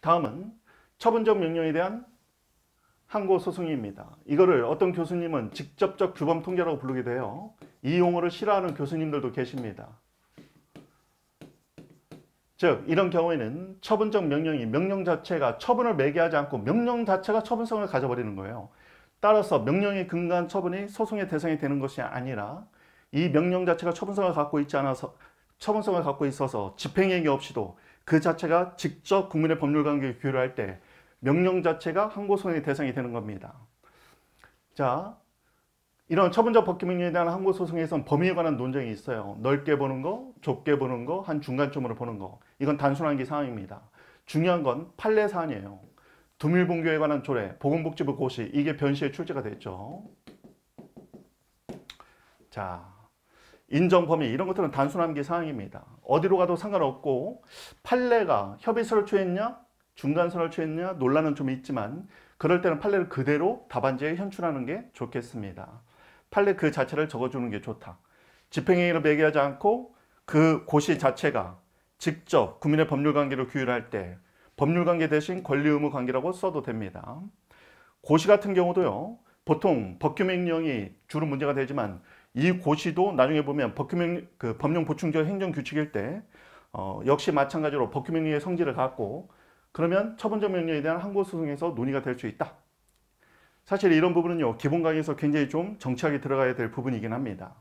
다음은 처분적 명령에 대한 항고 소송입니다. 이거를 어떤 교수님은 직접적 규범 통제라고 부르기도 해요. 이 용어를 싫어하는 교수님들도 계십니다. 즉 이런 경우에는 처분적 명령이 명령 자체가 처분을 매개하지 않고 명령 자체가 처분성을 가져버리는 거예요. 따라서 명령에 근간 처분이 소송의 대상이 되는 것이 아니라 이 명령 자체가 처분성을 갖고 있지 않아서 처분성을 갖고 있어서 집행행위 없이도 그 자체가 직접 국민의 법률관계에 규율할 때 명령 자체가 항고소송의 대상이 되는 겁니다. 자, 이런 처분자 법규명령에 대한 항고소송에선 범위에 관한 논쟁이 있어요. 넓게 보는 거, 좁게 보는 거, 한 중간점으로 보는 거. 이건 단순한 게 상황입니다. 중요한 건 판례 사안이에요. 두밀봉교에 관한 조례, 보건복지부 고시, 이게 변시에 출제가 됐죠. 자, 인정 범위 이런 것들은 단순한게 사항입니다. 어디로 가도 상관없고 판례가 협의서를 취했냐 중간선을 취했냐 논란은 좀 있지만 그럴 때는 판례를 그대로 답안지에 현출하는 게 좋겠습니다. 판례 그 자체를 적어주는 게 좋다. 집행행위를 매개하지 않고 그 고시 자체가 직접 국민의 법률관계로 규율할 때 법률관계 대신 권리의무 관계라고 써도 됩니다. 고시 같은 경우도요. 보통 법규명령이 주로 문제가 되지만 이 고시도 나중에 보면 법규명, 그 법령 보충적 행정 규칙일 때 어, 역시 마찬가지로 법규명의 성질을 갖고 그러면 처분적 명령에 대한 항고 소송에서 논의가 될 수 있다. 사실 이런 부분은요 기본 강의에서 굉장히 좀 정치하게 들어가야 될 부분이긴 합니다.